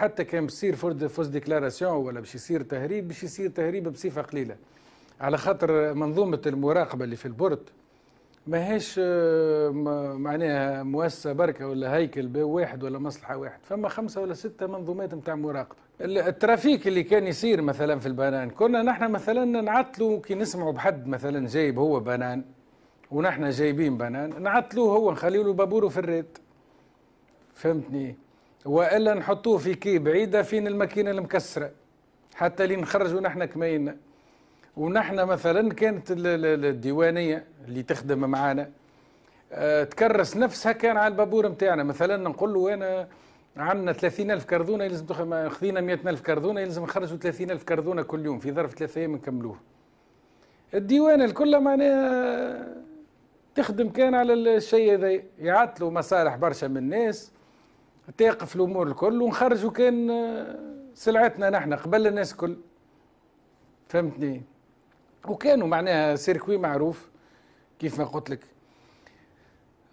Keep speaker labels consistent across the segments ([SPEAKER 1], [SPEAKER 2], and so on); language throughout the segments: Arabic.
[SPEAKER 1] حتى كان فرد فوز ديكلاراسيون ولا باش يصير تهريب باش يصير تهريب بصفه قليله على خاطر منظومه المراقبه اللي في البورت ماهيش آه، معناها مؤسسه بركه ولا هيكل واحد ولا مصلحه واحد فما خمسه ولا سته منظومات نتاع مراقبه الترافيك اللي كان يصير مثلا في البنان كنا نحن مثلا نعطلوا كي نسمعوا بحد مثلا جايب هو بنان ونحن جايبين بنان نعطلوه هو نخليه له بابوره في الريت فهمتني والا نحطوه في كي بعيده فين الماكينه المكسره حتى اللي نخرجوا نحن كمينا ونحن مثلا كانت الديوانيه اللي تخدم معانا آه، تكرس نفسها كان على البابور نتاعنا مثلا نقول له انا عندنا 30000 كرذونه يلزم خذينا 100000 كرذونه يلزم نخرجوا 30000 كرذونه كل يوم في ظرف ثلاثة ايام نكملوه الديوان الكل معناها تخدم كان على الشيء هذا يعطلوا مصالح برشا من الناس تاقف الامور الكل ونخرجوا كان آه، سلعتنا نحن قبل الناس الكل فهمتني وكانوا معناها سيركوي معروف كيف ما قلت لك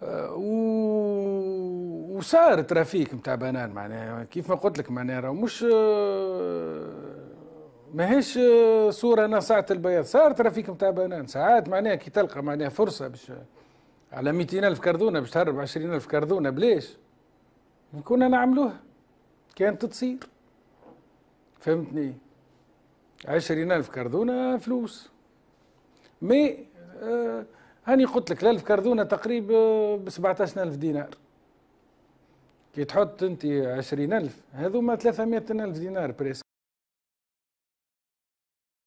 [SPEAKER 1] آه، و... وصار ترافيك نتاع بنان معناها كيف ما قلت لك معناها راه مش آه، ماهيش صوره نصعة البياض صار ترافيك نتاع بنان ساعات معناها كي تلقى معناها فرصه باش على 200 الف كرذونه باش تهرب 20 الف كرذونه بليش كنا انا كانت تصير فهمتني عشرين ألف كردونة فلوس مي آه هاني قلت لك الألف كردونة تقريبا آه، ب ألف دينار كي تحط أنت عشرين ألف هذوما ثلاثمائة ألف دينار بريس